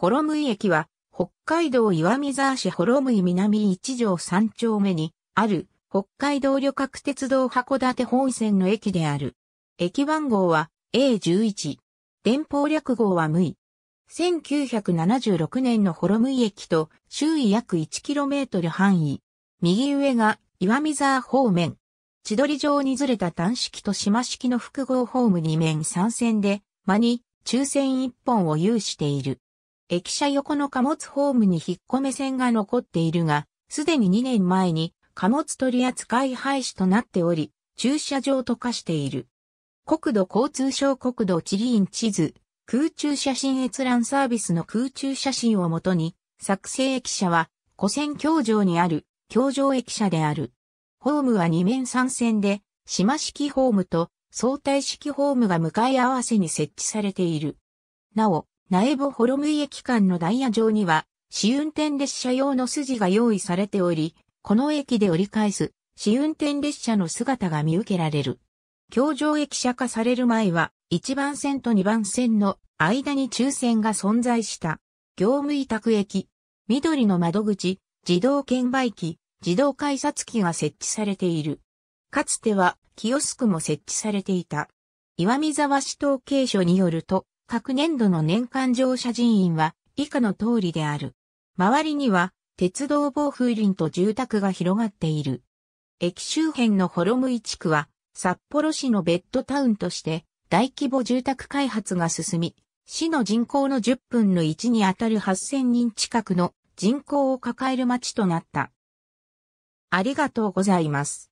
ホロムイ駅は、北海道岩見沢市ホロムイ南一条三丁目に、ある、北海道旅客鉄道函館本線の駅である。駅番号は A11。電報略号は無意。1976年のホロムイ駅と周囲約 1km 範囲。右上が岩見沢方面。千鳥状にずれた単式と島式の複合ホーム2面3線で、間に抽選1本を有している。駅舎横の貨物ホームに引っ込め線が残っているが、すでに2年前に貨物取扱い廃止となっており、駐車場と化している。国土交通省国土地理院地図、空中写真閲覧サービスの空中写真をもとに、作成駅舎は、古線橋上にある、橋上駅舎である。ホームは2面3線で、島式ホームと相対式ホームが向かい合わせに設置されている。なお、苗穂ホロムイ駅間のダイヤ上には、試運転列車用の筋が用意されており、この駅で折り返す試運転列車の姿が見受けられる。京上駅舎化される前は、1番線と2番線の間に抽選が存在した。業務委託駅、緑の窓口、自動券売機、自動改札機が設置されている。かつては、キオスクも設置されていた。岩見沢市統計所によると、各年度の年間乗車人員は以下の通りである。周りには鉄道防風林と住宅が広がっている。駅周辺のホロムイ地区は札幌市のベッドタウンとして大規模住宅開発が進み、市の人口の10分の1にあたる8000人近くの人口を抱える町となった。ありがとうございます。